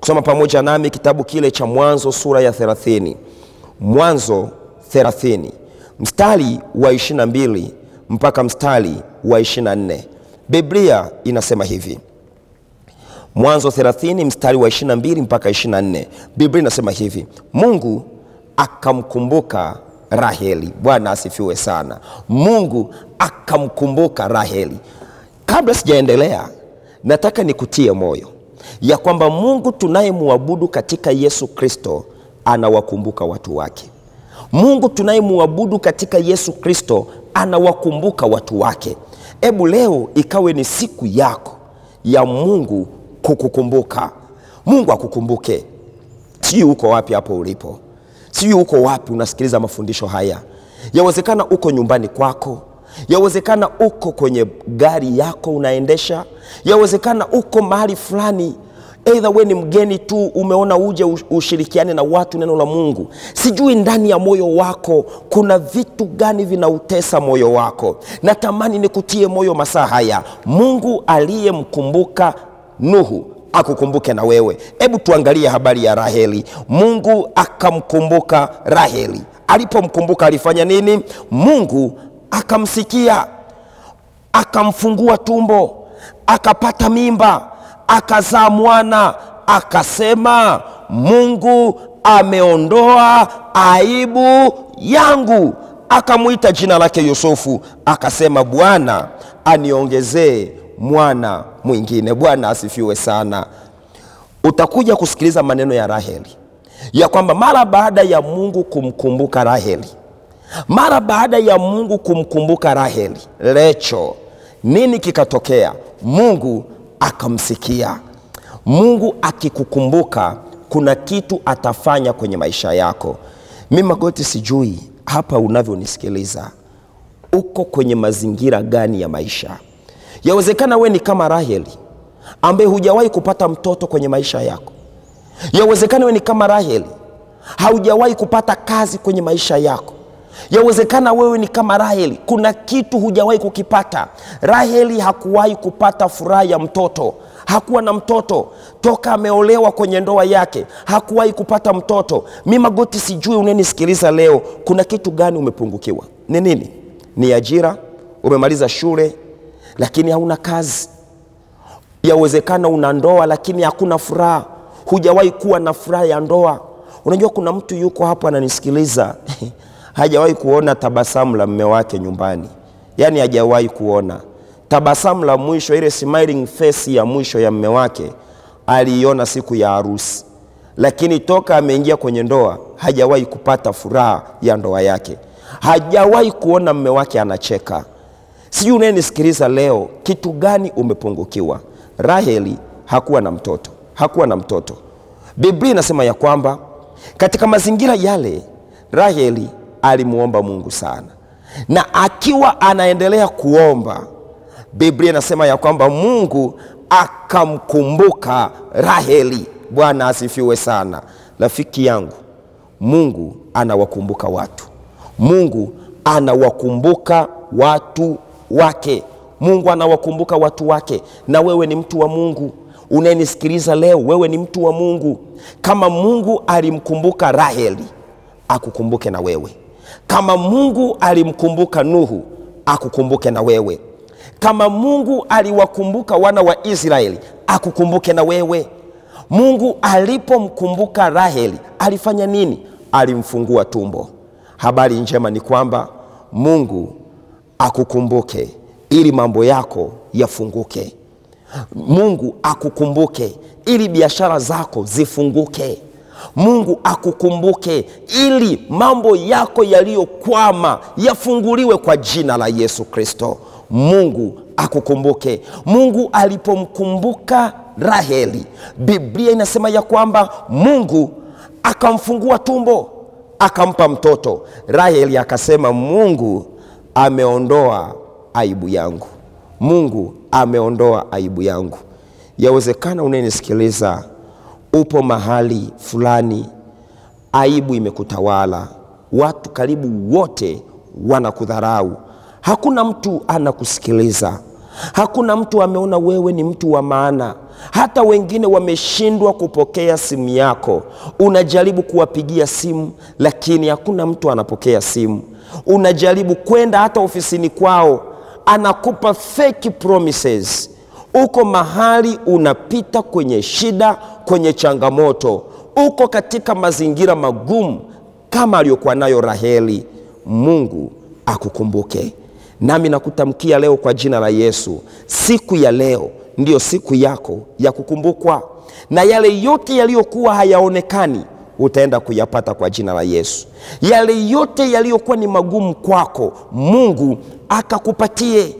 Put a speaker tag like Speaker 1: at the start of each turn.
Speaker 1: kusoma pamoja nami kitabu kile cha Mwanzo sura ya 30, Mwanzo 30 mstari wa 22 mpaka mstari wa 24, Biblia inasema hivi. Mwanzo 30 mstari wa 22 mpaka 24, Biblia inasema hivi: Mungu akamkumbuka Raheli. Bwana asifiwe sana. Mungu akamkumbuka Raheli. Kabla sijaendelea, nataka nikutie moyo ya kwamba Mungu tunayemwabudu katika Yesu Kristo anawakumbuka watu wake. Mungu tunayemwabudu katika Yesu Kristo anawakumbuka watu wake. Ebu leo ikawe ni siku yako ya Mungu kukukumbuka. Mungu akukumbuke. Sijui uko wapi hapo ulipo, sijui uko wapi unasikiliza mafundisho haya. Yawezekana uko nyumbani kwako, yawezekana uko kwenye gari yako unaendesha, yawezekana uko mahali fulani Aidha we ni mgeni tu, umeona uje ushirikiane na watu neno la Mungu, sijui ndani ya moyo wako kuna vitu gani vinautesa moyo wako. Natamani nikutie moyo masaa haya, Mungu aliyemkumbuka Nuhu akukumbuke na wewe. Hebu tuangalie habari ya Raheli. Mungu akamkumbuka Raheli. Alipomkumbuka alifanya nini? Mungu akamsikia, akamfungua tumbo, akapata mimba akazaa mwana, akasema, Mungu ameondoa aibu yangu. Akamwita jina lake Yusufu, akasema, Bwana aniongezee mwana mwingine. Bwana asifiwe sana. Utakuja kusikiliza maneno ya Raheli ya kwamba mara baada ya Mungu kumkumbuka Raheli, mara baada ya Mungu kumkumbuka Raheli, Lecho, nini kikatokea? Mungu akamsikia. Mungu akikukumbuka, kuna kitu atafanya kwenye maisha yako. Mi Magoti, sijui hapa unavyonisikiliza uko kwenye mazingira gani ya maisha. Yawezekana we ni kama Raheli ambaye hujawahi kupata mtoto kwenye maisha yako. Yawezekana we ni kama Raheli haujawahi kupata kazi kwenye maisha yako. Yawezekana wewe ni kama Raheli, kuna kitu hujawahi kukipata. Raheli hakuwahi kupata furaha ya mtoto, hakuwa na mtoto toka ameolewa kwenye ndoa yake, hakuwahi kupata mtoto. Mi Magoti, sijui unanisikiliza leo, kuna kitu gani umepungukiwa? Ni nini? Ni ajira? Umemaliza shule lakini hauna kazi? Yawezekana una ndoa lakini hakuna furaha, hujawahi kuwa na furaha ya ndoa. Unajua kuna mtu yuko hapo ananisikiliza hajawahi kuona tabasamu la mme wake nyumbani, yaani hajawahi kuona tabasamu la mwisho, ile smiling face ya mwisho ya mme wake aliiona siku ya harusi, lakini toka ameingia kwenye ndoa hajawahi kupata furaha ya ndoa yake, hajawahi kuona mme wake anacheka. Sijui unayenisikiliza leo, kitu gani umepungukiwa? Raheli hakuwa na mtoto, hakuwa na mtoto. Biblia inasema ya kwamba katika mazingira yale Raheli alimuomba Mungu sana, na akiwa anaendelea kuomba, Biblia inasema ya kwamba Mungu akamkumbuka Raheli. Bwana asifiwe sana. Rafiki yangu, Mungu anawakumbuka watu, Mungu anawakumbuka watu wake, Mungu anawakumbuka watu wake. Na wewe ni mtu wa Mungu unayenisikiliza leo, wewe ni mtu wa Mungu. Kama Mungu alimkumbuka Raheli, akukumbuke na wewe. Kama Mungu alimkumbuka Nuhu, akukumbuke na wewe. Kama Mungu aliwakumbuka wana wa Israeli, akukumbuke na wewe. Mungu alipomkumbuka Raheli alifanya nini? Alimfungua tumbo. Habari njema ni kwamba Mungu akukumbuke ili mambo yako yafunguke. Mungu akukumbuke ili biashara zako zifunguke. Mungu akukumbuke ili mambo yako yaliyokwama yafunguliwe kwa jina la Yesu Kristo. Mungu akukumbuke. Mungu alipomkumbuka Raheli, Biblia inasema ya kwamba Mungu akamfungua tumbo akampa mtoto. Raheli akasema, Mungu ameondoa aibu yangu, Mungu ameondoa aibu yangu. Yawezekana unayenisikiliza upo mahali fulani, aibu imekutawala, watu karibu wote wanakudharau, hakuna mtu anakusikiliza, hakuna mtu ameona wewe ni mtu wa maana. Hata wengine wameshindwa kupokea simu yako. Unajaribu kuwapigia simu, lakini hakuna mtu anapokea simu. Unajaribu kwenda hata ofisini kwao, anakupa fake promises uko mahali unapita kwenye shida, kwenye changamoto, uko katika mazingira magumu kama aliyokuwa nayo Raheli. Mungu akukumbuke. Nami nakutamkia leo kwa jina la Yesu, siku ya leo ndiyo siku yako ya kukumbukwa, na yale yote yaliyokuwa hayaonekani utaenda kuyapata kwa jina la Yesu. Yale yote yaliyokuwa ni magumu kwako, Mungu akakupatie.